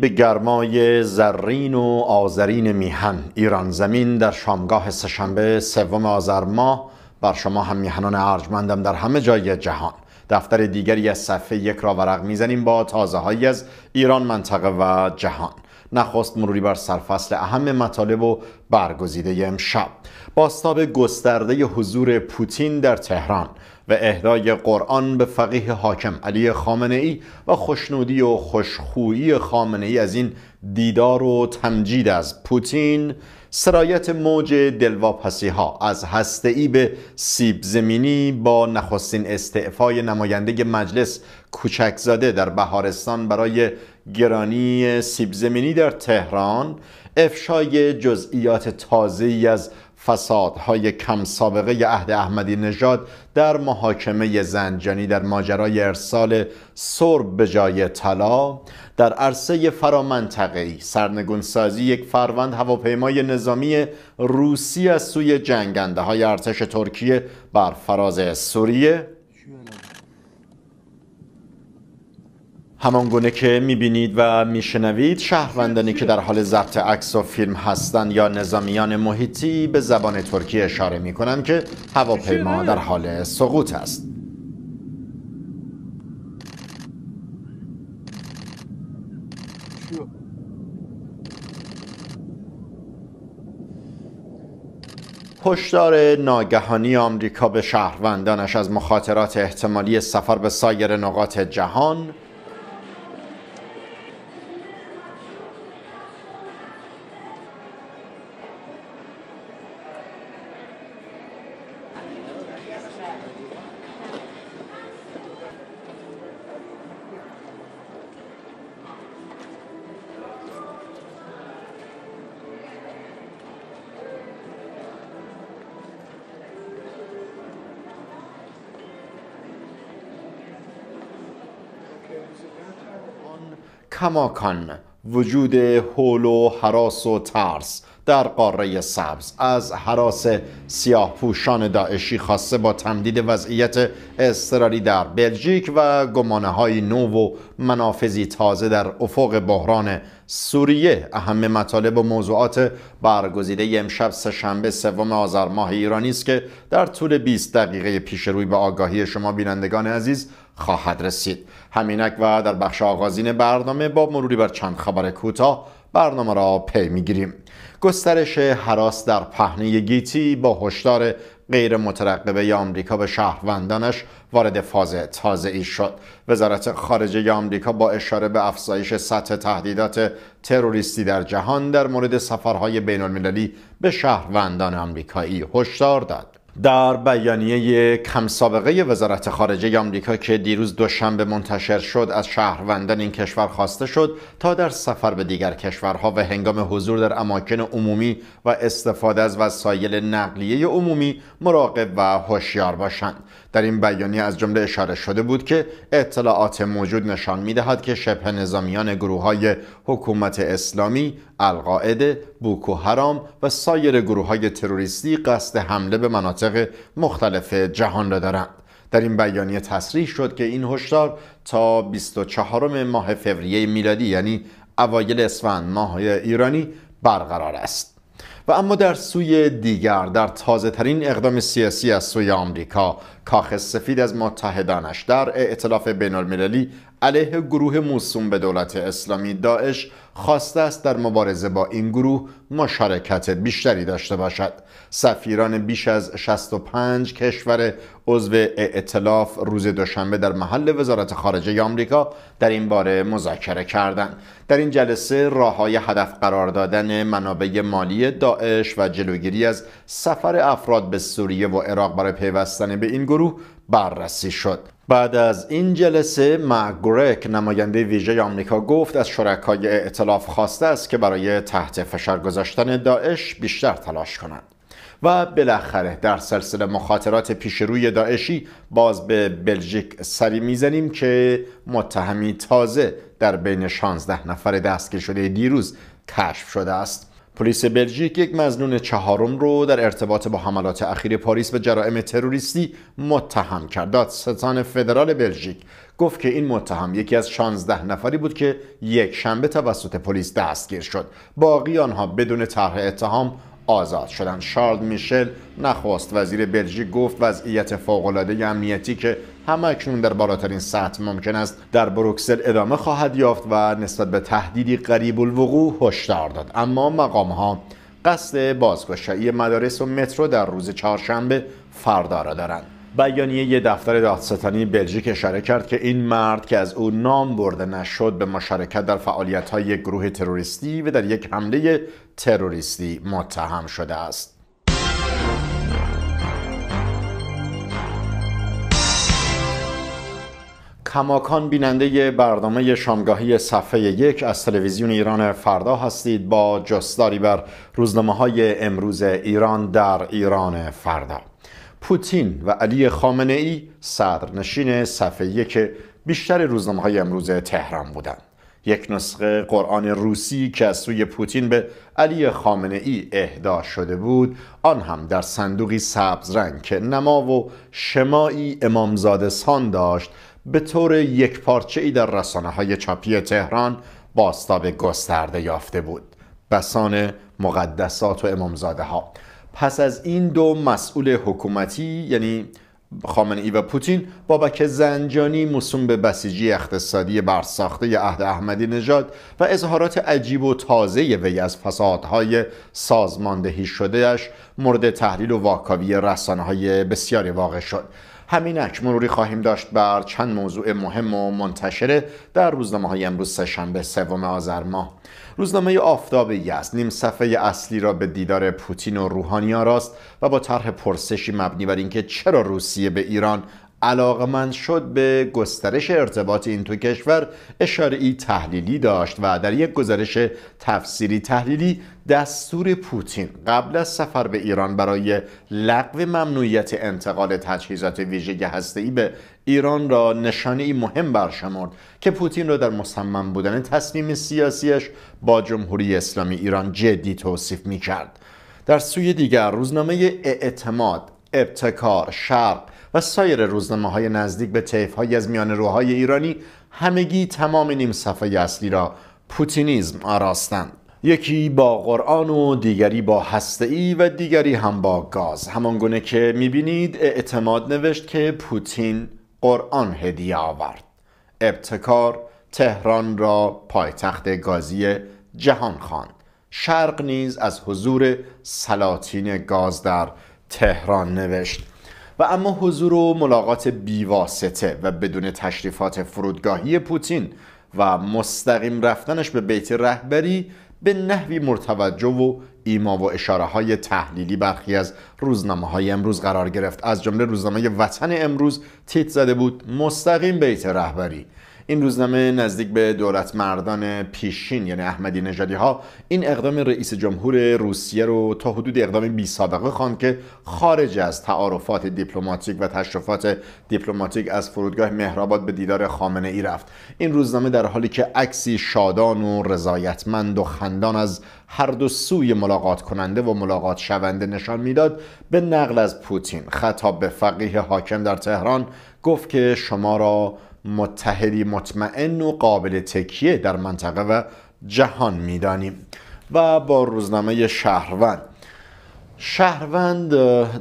به گرمای زرین و آذرین میهن ایران زمین در شامگاه سهشنبه سوم آذر ماه بر شما هم میهنان ارجمندم در همه جای جهان دفتر دیگری از صفحه یک را ورق میزنیم با تازه هایی از ایران منطقه و جهان نخواست مروری بر سرفصل اهم مطالب و برگزیده امشب باستاب گسترده حضور پوتین در تهران و اهدای قرآن به فقیه حاکم علی خامنه ای و خوشنودی و خوشخویی خامنه ای از این دیدار و تمجید از پوتین سرایت موج دلواپسی ها از هسته ای به سیب زمینی با نخستین استعفای نماینده مجلس کوچکزاده در بهارستان برای گرانی سیب زمینی در تهران افشای جزئیات تازه‌ای از فسادهای کم سابقه عهد احمدی نژاد در محاکمه زنجانی در ماجرای ارسال سرب به جای طلا در عرصه فرامنطقه‌ای سرنگونسازی یک فروند هواپیمای نظامی روسی از سوی جنگنده های ارتش ترکیه بر فراز سوریه همان گونه که میبینید و میشنوید شهروندانی که در حال ضبط عکس و فیلم هستند یا نظامیان محیطی به زبان ترکی اشاره میکنند که هواپیما در حال سقوط است هشدار ناگهانی آمریکا به شهروندانش از مخاطرات احتمالی سفر به سایر نقاط جهان کماکان وجود هول و حراس و ترس در قاره سبز از حراس سیاه پوشان داعشی خاصه با تمدید وضعیت اضطراری در بلژیک و گمانه های نو و منافذی تازه در افق بحران سوریه اهم مطالب و موضوعات برگزیده امشب شنبه سوم آذر ماه ایرانی است که در طول 20 دقیقه پیش روی به آگاهی شما بینندگان عزیز خواهد رسید همینک و در بخش آغازین برنامه با مروری بر چند خبر کوتاه برنامه را پی میگیریم گسترش حراس در پهنه گیتی با هشدار غیر مترقبه آمریکا به شهروندانش وارد فاز ای شد. وزارت خارجه آمریکا با اشاره به افزایش سطح تهدیدات تروریستی در جهان در مورد سفرهای المللی به شهروندان آمریکایی هشدار داد. در بیانیه کم سابقه وزارت خارجه آمریکا که دیروز دوشنبه منتشر شد از شهروندان این کشور خواسته شد تا در سفر به دیگر کشورها و هنگام حضور در اماکن عمومی و استفاده از وسایل نقلیه عمومی مراقب و هوشیار باشند در این بیانیه از جمله اشاره شده بود که اطلاعات موجود نشان میدهد که شبه نظامیان گروه های حکومت اسلامی، القاعده، بوکو حرام و سایر گروه های تروریستی قصد حمله به مناطق مختلف جهان را دارند. در این بیانیه تصریح شد که این هشدار تا 24 ماه فوریه میلادی یعنی اوایل اسفند ماه ایرانی برقرار است. و اما در سوی دیگر در تازه ترین اقدام سیاسی از سوی آمریکا کاخ سفید از متحدانش در اعتلاف بین المللی علیه گروه موسوم به دولت اسلامی داعش خواسته است در مبارزه با این گروه مشارکت بیشتری داشته باشد سفیران بیش از 65 کشور عضو ائتلاف روز دوشنبه در محل وزارت خارجه آمریکا در این باره مذاکره کردند در این جلسه های هدف قرار دادن منابع مالی داعش و جلوگیری از سفر افراد به سوریه و عراق برای پیوستن به این گروه بررسی شد بعد از این جلسه مگرک نماینده ویژه آمریکا گفت از شرکای ائتلاف خواسته است که برای تحت فشار گذاشتن داعش بیشتر تلاش کنند و بالاخره در سلسله مخاطرات پیش روی داعشی باز به بلژیک سری میزنیم که متهمی تازه در بین 16 نفر دستگیر شده دیروز کشف شده است پلیس بلژیک یک مزنون چهارم رو در ارتباط با حملات اخیر پاریس به جرائم تروریستی متهم کرد. ستان فدرال بلژیک گفت که این متهم یکی از 16 نفری بود که یک شنبه توسط پلیس دستگیر شد. باقی آنها بدون طرح اتهام آزاد شدن شارل میشل نخواست وزیر بلژیک گفت وضعیت فوقالعاده امنیتی که اکنون در بالاترین سطح ممکن است در بروکسل ادامه خواهد یافت و نسبت به تهدیدی قریب الوقوع هشدار داد اما مقام ها قصد بازگشایی مدارس و مترو در روز چهارشنبه فردا را دارند بیانیه یه دفتر دادستانی بلژیک اشاره کرد که این مرد که از او نام برده نشد به مشارکت در های یک گروه تروریستی و در یک حمله تروریستی متهم شده است. کماکان بیننده برنامه شامگاهی صفحه یک از تلویزیون ایران فردا هستید با جستاری بر روزنامه های امروز ایران در ایران فردا پوتین و علی خامنه ای صدرنشین صفحه که بیشتر روزنامه های امروز تهران بودند یک نسخه قرآن روسی که از سوی پوتین به علی خامنه ای اهدا شده بود آن هم در صندوقی سبز رنگ که نما و شمای امامزاده داشت به طور یک پارچه ای در رسانه های چاپی تهران باستاب گسترده یافته بود بسان مقدسات و امامزاده ها پس از این دو مسئول حکومتی یعنی خامنه ای و پوتین بابک زنجانی موسوم به بسیجی اقتصادی برساخته عهد احمدی نژاد و اظهارات عجیب و تازه وی از فسادهای سازماندهی شدهش مورد تحلیل و واکاوی رسانه های بسیاری واقع شد همینک مروری خواهیم داشت بر چند موضوع مهم و منتشره در روزنامه های امروز سهشنبه سوم آذر ماه روزنامه آفتاب یزد نیم صفحه اصلی را به دیدار پوتین و روحانی آراست و با طرح پرسشی مبنی بر اینکه چرا روسیه به ایران من شد به گسترش ارتباط این دو کشور ای تحلیلی داشت و در یک گزارش تفسیری تحلیلی دستور پوتین قبل از سفر به ایران برای لغو ممنوعیت انتقال تجهیزات ویژه ای به ایران را نشانه ای مهم برشمرد که پوتین را در مصمم بودن تصمیم سیاسیش با جمهوری اسلامی ایران جدی توصیف می کرد. در سوی دیگر روزنامه اعتماد ابتکار شرق و سایر روزنامه های نزدیک به تیف های از میان روهای ایرانی همگی تمام نیم صفحه اصلی را پوتینیزم آراستند یکی با قرآن و دیگری با هستئی و دیگری هم با گاز همان گونه که میبینید اعتماد نوشت که پوتین قرآن هدیه آورد ابتکار تهران را پایتخت گازی جهان خواند شرق نیز از حضور سلاطین گاز در تهران نوشت و اما حضور و ملاقات بیواسطه و بدون تشریفات فرودگاهی پوتین و مستقیم رفتنش به بیت رهبری به نحوی مرتوجه و ایما و اشاره های تحلیلی برخی از روزنامه های امروز قرار گرفت از جمله روزنامه وطن امروز تیت زده بود مستقیم بیت رهبری این روزنامه نزدیک به دولت مردان پیشین یعنی احمدی نژادی ها این اقدام رئیس جمهور روسیه رو تا حدود اقدام بی سابقه خواند که خارج از تعارفات دیپلماتیک و تشرفات دیپلماتیک از فرودگاه مهرآباد به دیدار خامنه ای رفت این روزنامه در حالی که عکسی شادان و رضایتمند و خندان از هر دو سوی ملاقات کننده و ملاقات شونده نشان میداد به نقل از پوتین خطاب به فقیه حاکم در تهران گفت که شما را متحدی مطمئن و قابل تکیه در منطقه و جهان میدانیم و با روزنامه شهروند شهروند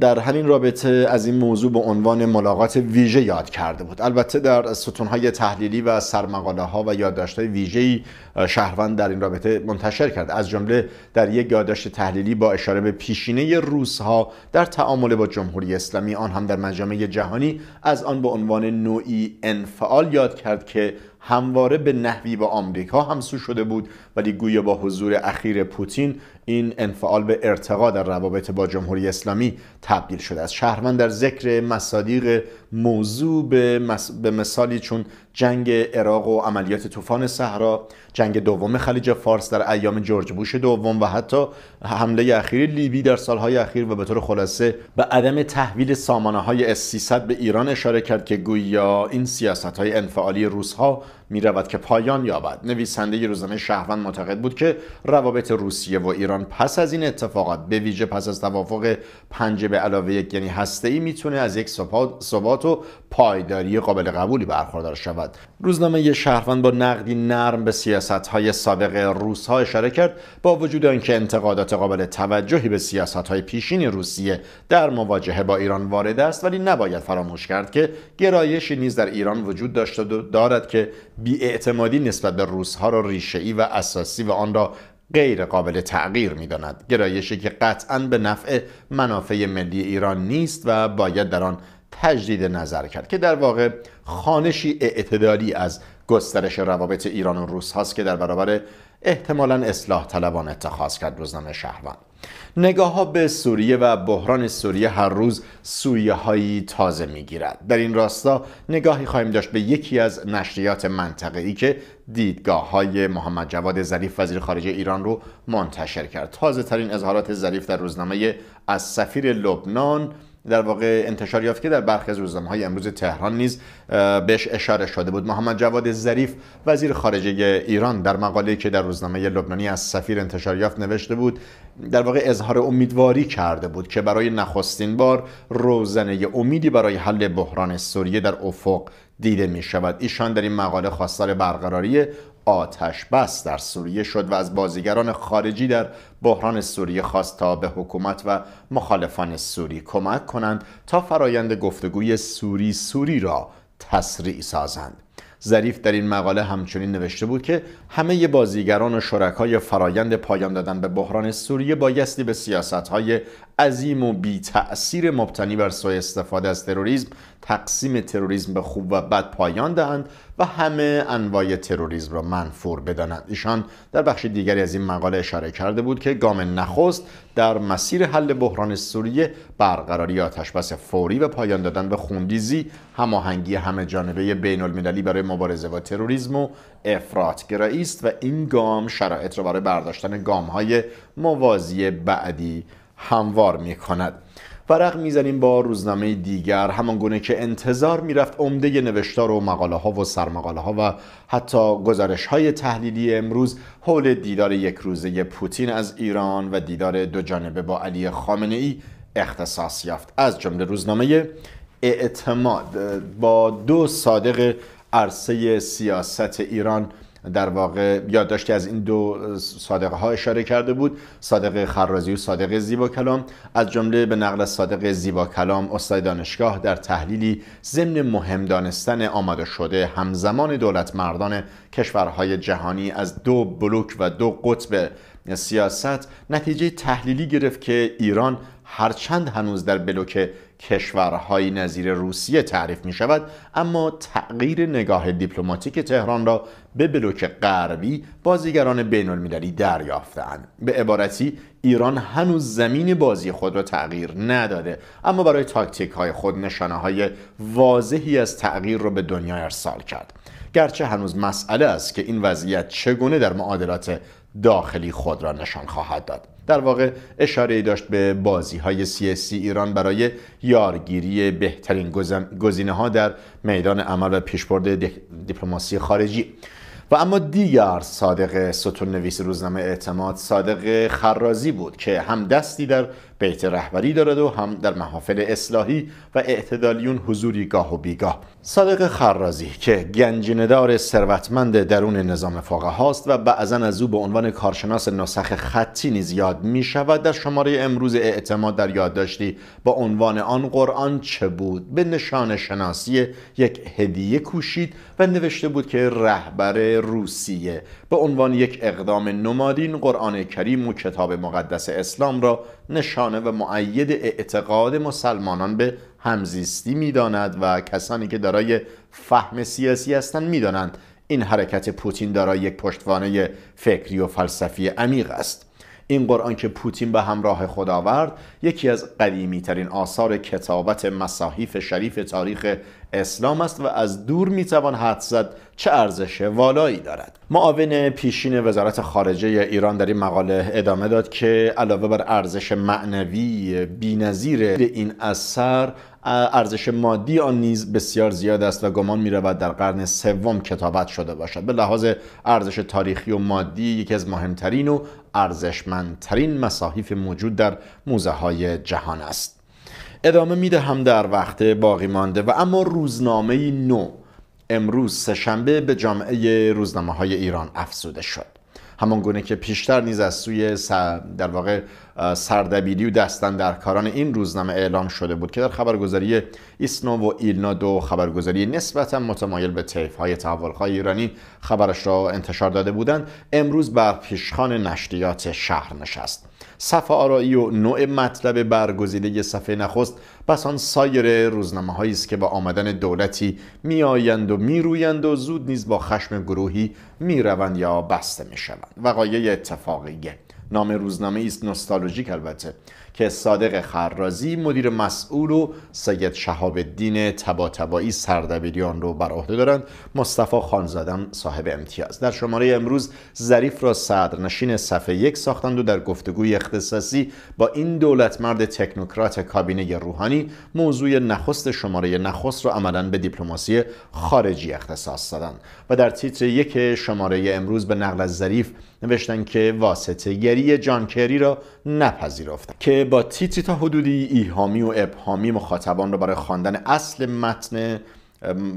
در همین رابطه از این موضوع به عنوان ملاقات ویژه یاد کرده بود البته در ستونهای تحلیلی و سرمقاله ها و یادداشت های ویژه شهروند در این رابطه منتشر کرد از جمله در یک یادداشت تحلیلی با اشاره به پیشینه روس ها در تعامل با جمهوری اسلامی آن هم در مجامع جهانی از آن به عنوان نوعی انفعال یاد کرد که همواره به نحوی با آمریکا همسو شده بود ولی گویا با حضور اخیر پوتین این انفعال به ارتقا در روابط با جمهوری اسلامی تبدیل شده است شهروند در ذکر مصادیق موضوع به, به مثالی چون جنگ عراق و عملیات طوفان صحرا جنگ دوم خلیج فارس در ایام جورج بوش دوم و حتی حمله اخیر لیبی در سالهای اخیر و به طور خلاصه به عدم تحویل سامانه های S300 به ایران اشاره کرد که گویا این سیاست های انفعالی روس ها می رود که پایان یابد نویسنده روزنامه شهروند معتقد بود که روابط روسیه و ایران پس از این اتفاقات به ویژه پس از توافق پنج به علاوه یک یعنی هسته ای میتونه از یک ثبات و پایداری قابل قبولی برخوردار شود روزنامه شهروند با نقدی نرم به سیاست های سابق روس ها اشاره کرد با وجود آنکه انتقادات قابل توجهی به سیاست های پیشین روسیه در مواجهه با ایران وارد است ولی نباید فراموش کرد که گرایشی نیز در ایران وجود داشته و دارد که بیاعتمادی نسبت به روسها را ریشه‌ای و اساسی و آن را غیر قابل تغییر می داند. گرایشی که قطعا به نفع منافع ملی ایران نیست و باید در آن تجدید نظر کرد که در واقع خانشی اعتدالی از گسترش روابط ایران و روس هاست که در برابر احتمالا اصلاح طلبان اتخاذ کرد روزنامه شهروند نگاه ها به سوریه و بحران سوریه هر روز سویه هایی تازه می گیرد. در این راستا نگاهی خواهیم داشت به یکی از نشریات منطقه ای که دیدگاه های محمد جواد ظریف وزیر خارجه ایران رو منتشر کرد تازه ترین اظهارات ظریف در روزنامه از سفیر لبنان در واقع انتشار یافت که در برخی از های امروز تهران نیز بهش اشاره شده بود محمد جواد ظریف وزیر خارجه ایران در مقاله‌ای که در روزنامه لبنانی از سفیر انتشار یافت نوشته بود در واقع اظهار امیدواری کرده بود که برای نخستین بار روزنه امیدی برای حل بحران سوریه در افق دیده می شود ایشان در این مقاله خواستار برقراری آتش بس در سوریه شد و از بازیگران خارجی در بحران سوریه خواست تا به حکومت و مخالفان سوری کمک کنند تا فرایند گفتگوی سوری سوری را تسریع سازند ظریف در این مقاله همچنین نوشته بود که همه بازیگران و شرکای فرایند پایان دادن به بحران سوریه بایستی به سیاستهای عظیم و بی تأثیر مبتنی بر سوء استفاده از تروریسم تقسیم تروریسم به خوب و بد پایان دهند و همه انواع تروریسم را منفور بدانند ایشان در بخش دیگری از این مقاله اشاره کرده بود که گام نخست در مسیر حل بحران سوریه برقراری آتش بس فوری و پایان دادن به خونریزی هماهنگی همه جانبه بین المللی برای مبارزه با تروریسم و افراطگرایی است و این گام شرایط را برای برداشتن گام های موازی بعدی هموار می کند ورق میزنیم با روزنامه دیگر همان گونه که انتظار میرفت عمده نوشتار و مقاله ها و سرمقاله ها و حتی گزارش های تحلیلی امروز حول دیدار یک روزه پوتین از ایران و دیدار دو جانبه با علی خامنه ای اختصاص یافت از جمله روزنامه اعتماد با دو صادق عرصه سیاست ایران در واقع یادداشتی از این دو صادقه ها اشاره کرده بود صادق خرازی و صادق زیبا کلام از جمله به نقل از صادق زیبا کلام استاد دانشگاه در تحلیلی ضمن مهم دانستن آماده شده همزمان دولت مردان کشورهای جهانی از دو بلوک و دو قطب سیاست نتیجه تحلیلی گرفت که ایران هرچند هنوز در بلوک کشورهای نظیر روسیه تعریف می شود اما تغییر نگاه دیپلماتیک تهران را به بلوک غربی بازیگران بین المللی دریافتند به عبارتی ایران هنوز زمین بازی خود را تغییر نداده اما برای تاکتیک های خود نشانه های واضحی از تغییر را به دنیا ارسال کرد گرچه هنوز مسئله است که این وضعیت چگونه در معادلات داخلی خود را نشان خواهد داد در واقع اشاره داشت به بازی های سیاسی ایران برای یارگیری بهترین گزینه ها در میدان عمل و پیشبرد دیپلماسی خارجی و اما دیگر صادق ستون نویس روزنامه اعتماد صادق خرازی بود که هم دستی در بیت رهبری دارد و هم در محافل اصلاحی و اعتدالیون حضوری گاه و بیگاه صادق خرازی که گنجیندار ثروتمند درون نظام فقها هاست و بعضا از او به عنوان کارشناس نسخ خطی نیز یاد می شود در شماره امروز اعتماد در یادداشتی با عنوان آن قرآن چه بود به نشان شناسی یک هدیه کوشید و نوشته بود که رهبر روسیه به عنوان یک اقدام نمادین قرآن کریم و کتاب مقدس اسلام را نشانه و معید اعتقاد مسلمانان به همزیستی میداند و کسانی که دارای فهم سیاسی هستند میدانند این حرکت پوتین دارای یک پشتوانه فکری و فلسفی عمیق است این قرآن که پوتین به همراه خود آورد یکی از قدیمی ترین آثار کتابت مصاحیف شریف تاریخ اسلام است و از دور میتوان حد زد چه ارزش والایی دارد معاون پیشین وزارت خارجه ایران در این مقاله ادامه داد که علاوه بر ارزش معنوی بی‌نظیر این اثر ارزش مادی آن نیز بسیار زیاد است و گمان می رود در قرن سوم کتابت شده باشد به لحاظ ارزش تاریخی و مادی یکی از مهمترین و ارزشمندترین مصاحیف موجود در موزه های جهان است ادامه میدهم در وقت باقی مانده و اما روزنامه نو امروز سهشنبه به جامعه روزنامه های ایران افزوده شد همان گونه که پیشتر نیز از سوی در واقع سردبیری و دستن در کاران این روزنامه اعلام شده بود که در خبرگزاری ایسنو و ایلنا دو خبرگزاری نسبتا متمایل به طیف های های ایرانی خبرش را انتشار داده بودند امروز بر پیشخان نشریات شهر نشست صفحه آرایی و نوع مطلب برگزیده صفحه نخست آن سایر روزنامه است که با آمدن دولتی میآیند و میرویند و زود نیز با خشم گروهی میروند یا بسته میشوند وقایع اتفاقیه نام روزنامه است نوستالژیک البته که صادق خرازی مدیر مسئول و سید شهاب الدین تباتبایی سردبیری رو بر عهده دارند مصطفی خانزادم صاحب امتیاز در شماره امروز ظریف را صدرنشین صفحه یک ساختند و در گفتگوی اختصاصی با این دولت مرد تکنوکرات کابینه روحانی موضوع نخست شماره نخست را عملا به دیپلماسی خارجی اختصاص دادند و در تیتر یک شماره امروز به نقل از ظریف نوشتن که واسطه گری جان کری را نپذیرفتند که با تیتری تا حدودی ایهامی و ابهامی مخاطبان را برای خواندن اصل متن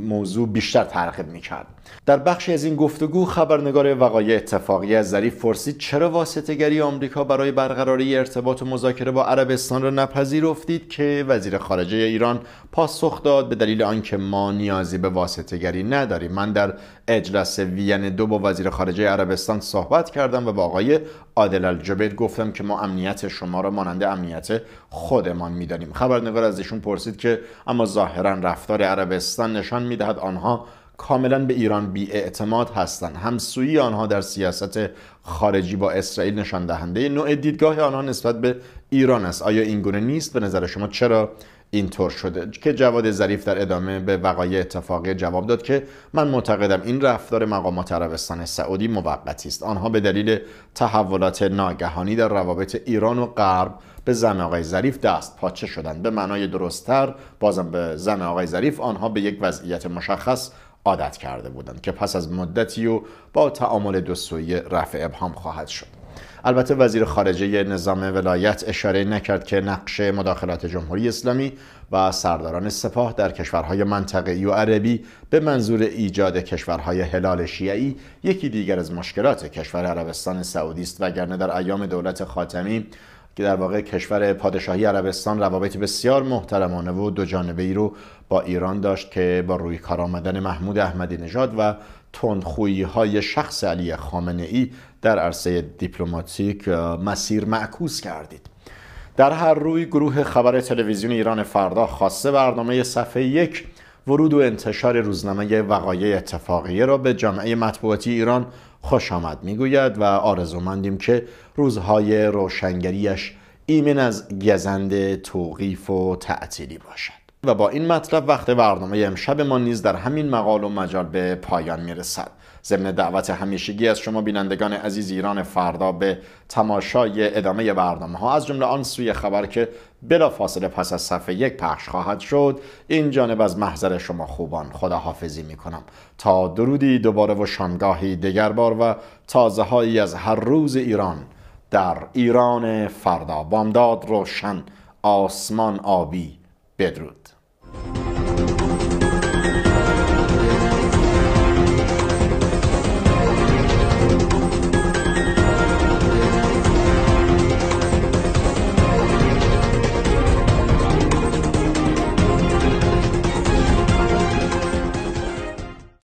موضوع بیشتر ترغیب میکرد در بخشی از این گفتگو خبرنگار وقایع اتفاقی از ظریف پرسید چرا واسطهگری آمریکا برای برقراری ارتباط و مذاکره با عربستان را نپذیرفتید که وزیر خارجه ایران پاسخ داد به دلیل آنکه ما نیازی به واسطهگری نداریم من در اجلاس وین دو با وزیر خارجه عربستان صحبت کردم و با آقای عادل الجبیر گفتم که ما امنیت شما را مانند امنیت خودمان میدانیم خبرنگار از ایشون پرسید که اما ظاهرا رفتار عربستان نشان میدهد آنها کاملا به ایران بی اعتماد هستند همسویی آنها در سیاست خارجی با اسرائیل نشان دهنده نوع دیدگاه آنها نسبت به ایران است آیا این گونه نیست به نظر شما چرا اینطور شده که جواد ظریف در ادامه به وقایع اتفاقی جواب داد که من معتقدم این رفتار مقامات عربستان سعودی موقتی است آنها به دلیل تحولات ناگهانی در روابط ایران و غرب به زن آقای ظریف دست پاچه شدند به معنای درستتر بازم به زن آقای ظریف آنها به یک وضعیت مشخص عادت کرده بودند که پس از مدتی و با تعامل دو رفع ابهام خواهد شد البته وزیر خارجه نظام ولایت اشاره نکرد که نقش مداخلات جمهوری اسلامی و سرداران سپاه در کشورهای منطقه‌ای و عربی به منظور ایجاد کشورهای هلال شیعی یکی دیگر از مشکلات کشور عربستان سعودی است وگرنه در ایام دولت خاتمی که در واقع کشور پادشاهی عربستان روابط بسیار محترمانه و دو جانبه ای رو با ایران داشت که با روی کار آمدن محمود احمدی نژاد و تندخویی های شخص علی خامنه ای در عرصه دیپلماتیک مسیر معکوس کردید در هر روی گروه خبر تلویزیون ایران فردا خاصه برنامه صفحه یک ورود و انتشار روزنامه وقایع اتفاقیه را به جامعه مطبوعاتی ایران خوش آمد میگوید و آرزومندیم که روزهای روشنگریش ایمن از گزند توقیف و تعطیلی باشد و با این مطلب وقت برنامه امشب ما نیز در همین مقال و مجال به پایان میرسد ضمن دعوت همیشگی از شما بینندگان عزیز ایران فردا به تماشای ادامه برنامه ها از جمله آن سوی خبر که بلا فاصله پس از صفحه یک پخش خواهد شد این جانب از محضر شما خوبان خداحافظی می تا درودی دوباره و شامگاهی بار و تازه هایی از هر روز ایران در ایران فردا بامداد روشن آسمان آبی بدرود